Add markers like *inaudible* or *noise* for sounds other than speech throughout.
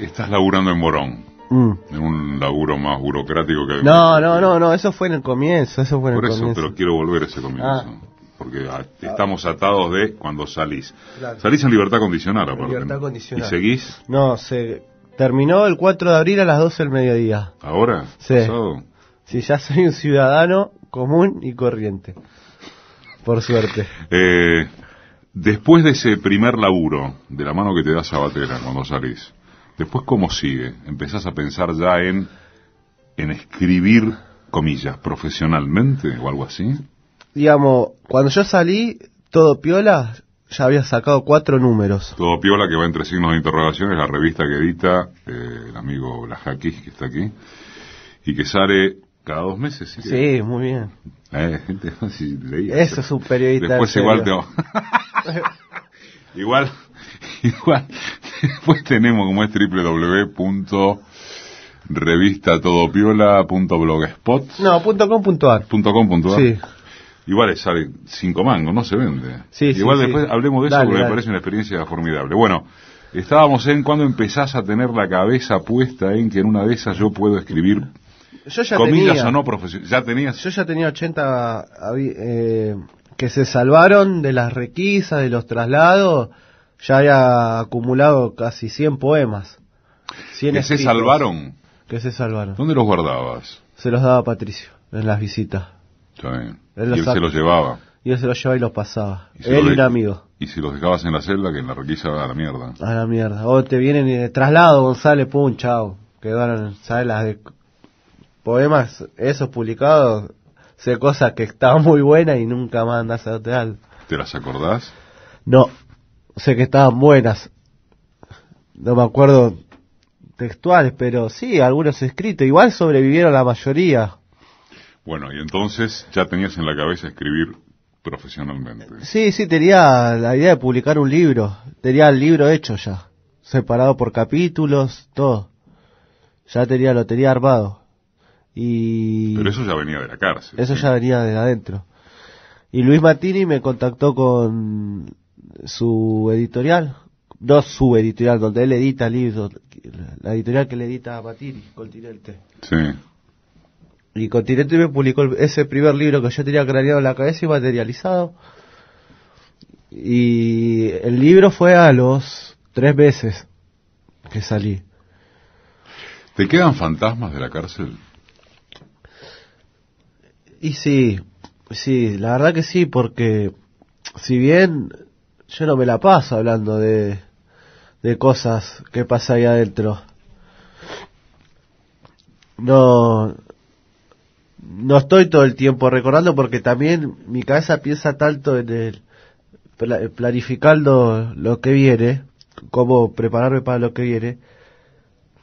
Estás laburando en Morón. Mm. En un laburo más burocrático que... No, no, no, no, eso fue en el comienzo, eso fue en el comienzo. Por eso, pero quiero volver a ese comienzo. Ah. Porque estamos atados de cuando salís. Salís en libertad condicional, aparte. Libertad condicional. ¿Y seguís? No, se terminó el 4 de abril a las 12 del mediodía. ¿Ahora? Sí. Sí, ya soy un ciudadano común y corriente. Por suerte. Eh, después de ese primer laburo, de la mano que te da Sabatera cuando salís, Después, ¿cómo sigue? Empezás a pensar ya en, en escribir, comillas, profesionalmente o algo así. Digamos, cuando yo salí, todo piola, ya había sacado cuatro números. Todo piola que va entre signos de interrogación es la revista que edita eh, el amigo Blajakis, que está aquí, y que sale cada dos meses. Sí, muy bien. Eh, *laughs* Eso es un periodista. Después igual te... *laughs* igual *laughs* Igual, después tenemos como es www.revistatodopiola.blogspot. No, .com.ar. .com.ar. sí. Igual sale cinco mangos, no se vende. Igual después hablemos de eso porque me parece una experiencia formidable. Bueno, estábamos en cuando empezás a tener la cabeza puesta en que en una de esas yo puedo escribir yo comillas o no profesionales. ¿Ya tenías? Yo ya tenía 80 eh, que se salvaron de las requisas, de los traslados ya había acumulado casi 100 poemas. ¿Que se salvaron? Que se salvaron. ¿Dónde los guardabas? Se los daba Patricio en las visitas. y él se los llevaba. Y él se los llevaba y los pasaba. él y un amigo. Y si los dejabas en la celda, que en la requisa a la mierda. A la mierda. O te vienen y eh, traslado, González, pum, chao. Quedaron, ¿sabes? Las de poemas, esos publicados, sé cosas que estaban muy buenas y nunca más andas a hotel. ¿Te las acordás? No sé que estaban buenas. No me acuerdo textuales, pero sí, algunos escritos. Igual sobrevivieron la mayoría. Bueno, y entonces ya tenías en la cabeza escribir profesionalmente. Sí, sí, tenía la idea de publicar un libro. Tenía el libro hecho ya, separado por capítulos, todo. Ya tenía, lo tenía armado. Y... Pero eso ya venía de la cárcel. Eso ya venía de adentro. Y Luis Martini me contactó con su editorial, no su editorial, donde él edita libros, la editorial que le edita a Batiri, Continente. Sí. Y Continente me publicó ese primer libro que yo tenía craneado en la cabeza y materializado. Y el libro fue a los tres veces que salí. ¿Te quedan fantasmas de la cárcel? Y sí, sí, la verdad que sí, porque si bien yo no me la paso hablando de, de cosas que pasa ahí adentro. No, no estoy todo el tiempo recordando porque también mi cabeza piensa tanto en el planificando lo que viene, cómo prepararme para lo que viene,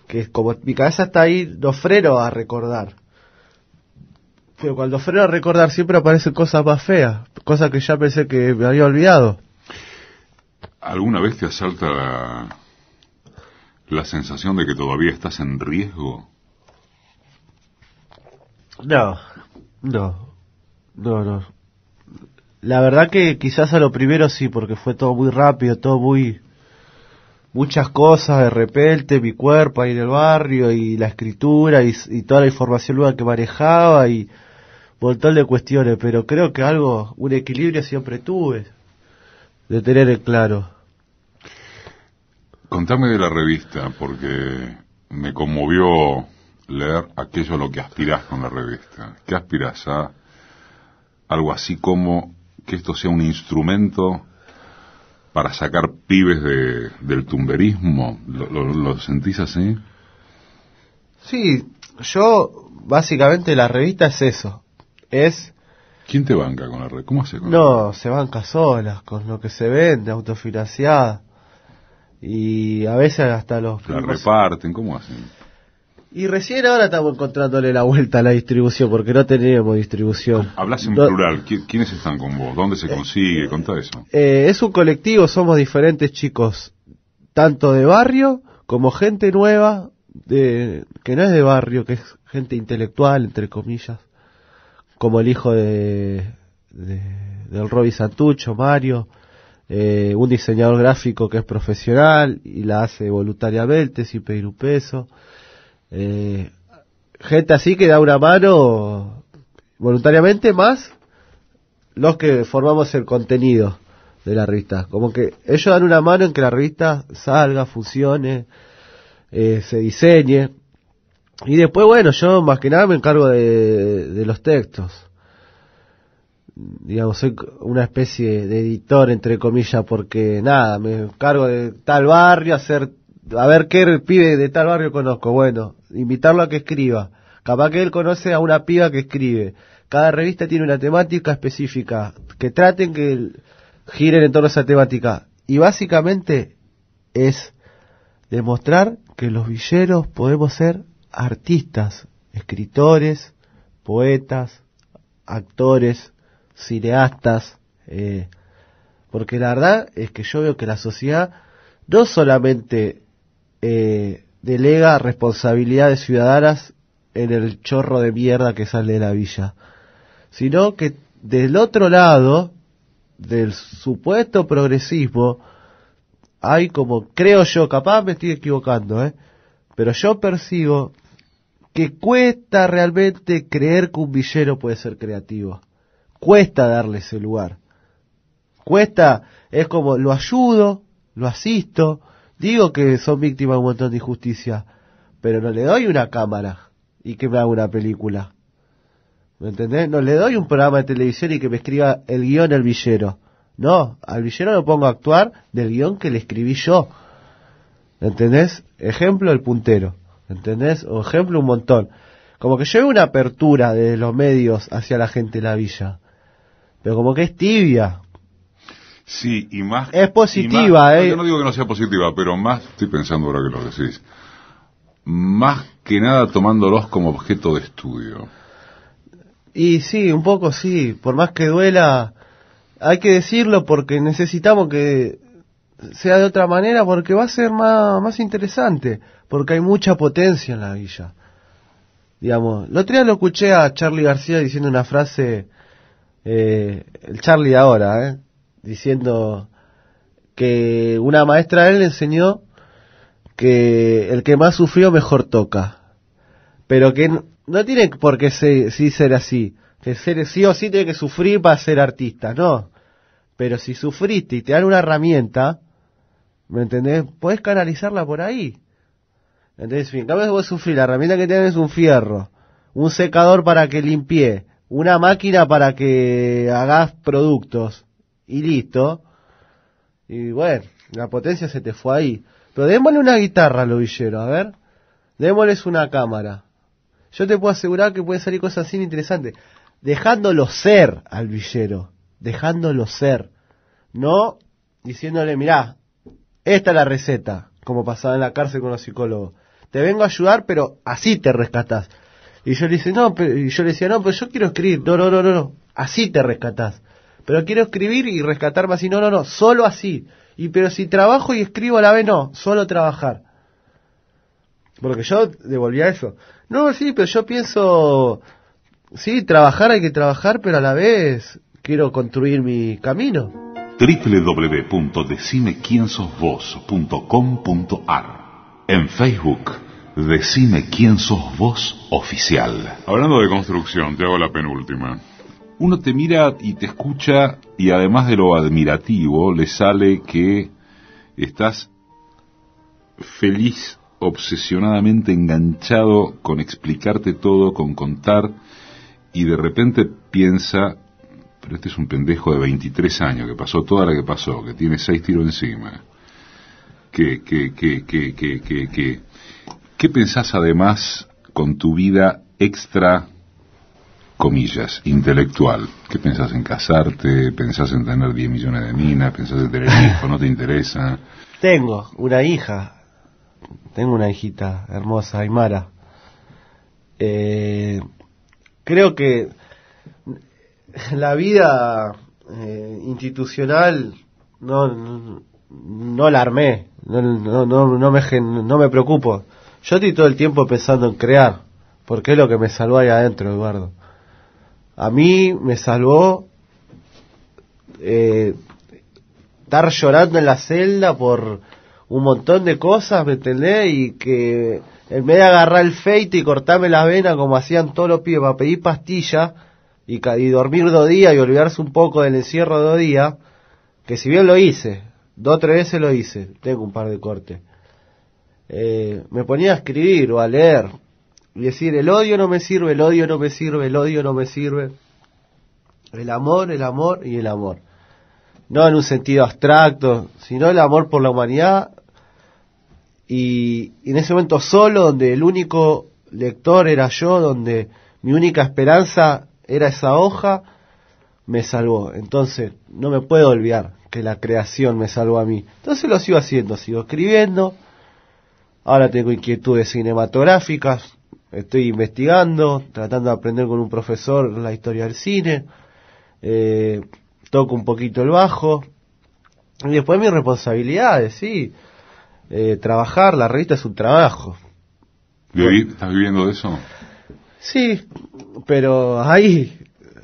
que como mi cabeza está ahí, lo freno a recordar. Pero cuando freno a recordar siempre aparecen cosas más feas, cosas que ya pensé que me había olvidado. ¿Alguna vez te asalta la, la, sensación de que todavía estás en riesgo? No, no, no, no. La verdad que quizás a lo primero sí, porque fue todo muy rápido, todo muy... Muchas cosas de repente, mi cuerpo ahí en el barrio y la escritura y, toda la información nueva que manejaba y un montón de cuestiones, pero creo que algo, un equilibrio siempre tuve de tener en claro. Contame de la revista, porque me conmovió leer aquello a lo que aspirás con la revista. ¿Qué aspirás a algo así como que esto sea un instrumento para sacar pibes de, del tumberismo? ¿Lo, sentís así? Sí, yo básicamente la revista es eso. Es... ¿Quién te banca con la revista? ¿Cómo hace No, se banca solas, con lo que se vende, autofinanciada. Y a veces hasta los... La reparten, ¿cómo hacen? Y recién ahora estamos encontrándole la vuelta a la distribución, porque no tenemos distribución. Hablas en plural, ¿quiénes están con vos? ¿Dónde se eh, consigue? Eh, todo eso. Eh, es un colectivo, somos diferentes chicos, tanto de barrio como gente nueva, de, que no es de barrio, que es gente intelectual, entre comillas, como el hijo de, de del Roby Santucho, Mario, eh, un diseñador gráfico que es profesional y la hace voluntariamente sin pedir un peso. Eh, gente así que da una mano voluntariamente más los que formamos el contenido de la revista. Como que ellos dan una mano en que la revista salga, funcione, eh, se diseñe. Y después, bueno, yo más que nada me encargo de los textos digamos, soy una especie de editor, entre comillas, porque nada, me cargo de tal barrio, hacer, a ver qué pibe de tal barrio conozco. Bueno, invitarlo a que escriba. Capaz que él conoce a una piba que escribe. Cada revista tiene una temática específica, que traten que giren en torno a esa temática. Y básicamente es demostrar que los villeros podemos ser artistas, escritores, poetas, actores, cineastas, eh, porque la verdad es que yo veo que la sociedad no solamente eh, delega responsabilidades ciudadanas en el chorro de mierda que sale de la villa, sino que del otro lado del supuesto progresismo hay como, creo yo, capaz me estoy equivocando, ¿eh? pero yo percibo que cuesta realmente creer que un villero puede ser creativo cuesta darle ese lugar. Cuesta, es como lo ayudo, lo asisto, digo que son víctimas de un montón de injusticia, pero no le doy una cámara y que me haga una película. ¿Me entendés? No le doy un programa de televisión y que me escriba el guión el villero. No, al villero lo pongo a actuar del guión que le escribí yo. ¿Entendés? Ejemplo el puntero. ¿Entendés? O ejemplo un montón. Como que yo lleve una apertura de los medios hacia la gente de la villa pero como que es tibia. Sí, y más... Es positiva, ¿eh? Yo no digo que no sea positiva, pero más, estoy pensando ahora que lo decís, más que nada tomándolos como objeto de estudio. Y sí, un poco sí, por más que duela, hay que decirlo porque necesitamos que sea de otra manera porque va a ser más, más interesante, porque hay mucha potencia en la villa. Digamos, el otro día lo escuché a Charlie García diciendo una frase eh, el Charlie ahora, eh, diciendo que una maestra él le enseñó que el que más sufrió mejor toca, pero que no tiene por qué ser, ser así, que ser, sí o sí tiene que sufrir para ser artista, no, pero si sufriste y te dan una herramienta, ¿me entendés? Puedes canalizarla por ahí. Entonces, en voy a sufrir, la herramienta que tienes es un fierro, un secador para que limpie, una máquina para que hagas productos y listo. Y bueno, la potencia se te fue ahí. Pero démosle una guitarra al villero a ver. Démosles una cámara. Yo te puedo asegurar que pueden salir cosas así interesantes. Dejándolo ser al villero. Dejándolo ser. No diciéndole, mirá, esta es la receta. Como pasaba en la cárcel con los psicólogos. Te vengo a ayudar, pero así te rescatás. Y yo le, dice, no, yo le decía, no, pero yo quiero escribir. No, no, no, no, Así te rescatás. Pero quiero escribir y rescatarme así. No, no, no. Solo así. Y pero si trabajo y escribo a la vez, no. Solo trabajar. Porque yo devolvía eso. No, sí, pero yo pienso... Sí, trabajar hay que trabajar, pero a la vez quiero construir mi camino. www.decimequiensosvos.com.ar En Facebook decime quién sos vos oficial. Hablando de construcción, te hago la penúltima. Uno te mira y te escucha y además de lo admirativo, le sale que estás feliz, obsesionadamente enganchado con explicarte todo, con contar, y de repente piensa, pero este es un pendejo de 23 años, que pasó toda la que pasó, que tiene seis tiros encima, que, que, que, que, que, que, que ¿Qué pensás además con tu vida extra, comillas, intelectual? ¿Qué pensás en casarte? ¿Pensás en tener 10 millones de minas? ¿Pensás en tener hijos? ¿No te interesa? *laughs* Tengo una hija. Tengo una hijita hermosa, Aymara. Eh, creo que la vida eh, institucional no, no, la armé, no, no, no, me, no me preocupo. Yo estoy todo el tiempo pensando en crear, porque es lo que me salvó ahí adentro, Eduardo. A mí me salvó eh, estar llorando en la celda por un montón de cosas, ¿me entendés? Y que en vez de agarrar el feite y cortarme las venas como hacían todos los pibes para pedir pastillas y, y, dormir dos días y olvidarse un poco del encierro dos días, que si bien lo hice, dos o tres veces lo hice, tengo un par de cortes eh, me ponía a escribir o a leer y decir, el odio no me sirve, el odio no me sirve, el odio no me sirve, el amor, el amor y el amor. No en un sentido abstracto, sino el amor por la humanidad y, y en ese momento solo, donde el único lector era yo, donde mi única esperanza era esa hoja, me salvó. Entonces, no me puedo olvidar que la creación me salvó a mí. Entonces lo sigo haciendo, sigo escribiendo, Ahora tengo inquietudes cinematográficas, estoy investigando, tratando de aprender con un profesor la historia del cine, eh, toco un poquito el bajo. Y después mis responsabilidades, sí. Eh, trabajar, la revista es un trabajo. ahí estás viviendo de eso? Sí, pero ahí,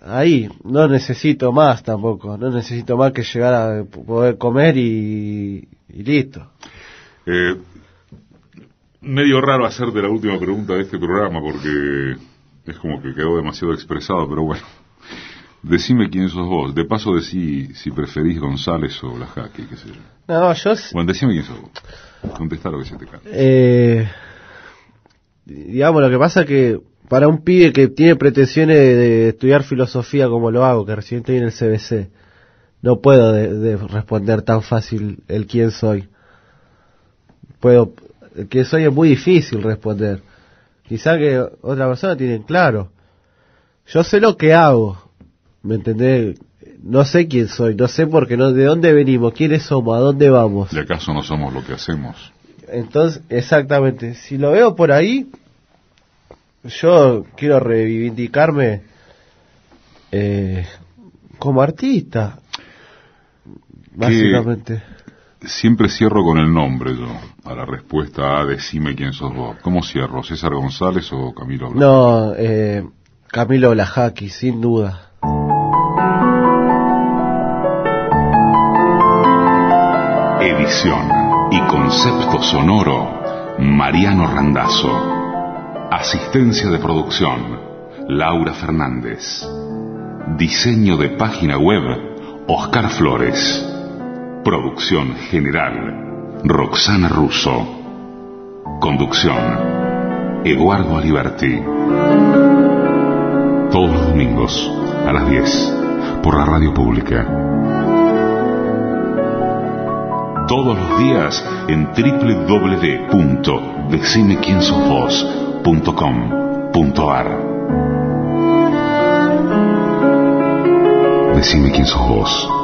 ahí, no necesito más tampoco, no necesito más que llegar a poder comer y, y listo. Eh, medio raro hacerte la última pregunta de este programa porque es como que quedó demasiado expresado, pero bueno. *laughs* Decime quién sos vos. De paso decí si preferís González o la Jaque, qué sé No, yo... Bueno, decime quién sos vos. Contestá lo que se te canta. Eh, digamos, lo que pasa es que para un pibe que tiene pretensiones de, estudiar filosofía como lo hago, que recién estoy en el CBC, no puedo responder tan fácil el quién soy. Puedo que eso es muy difícil responder. Quizá que otra persona tiene claro. Yo sé lo que hago, ¿me entendés? No sé quién soy, no sé por qué, no, de dónde venimos, quiénes somos, a dónde vamos. ¿Y acaso no somos lo que hacemos? Entonces, exactamente, si lo veo por ahí, yo quiero reivindicarme eh, como artista, básicamente. Siempre cierro con el nombre yo, a la respuesta a decime quién sos vos. ¿Cómo cierro? ¿César González o Camilo No, eh, Camilo Blajaki, sin duda. Edición y concepto sonoro, Mariano Randazzo. Asistencia de producción, Laura Fernández. Diseño de página web, Oscar Flores. Producción general, Roxana Russo. Conducción, Eduardo Aliberti. Todos los domingos, a las 10, por la radio pública. Todos los días en www.decimequiensosvos.com.ar Decime quién sos vos.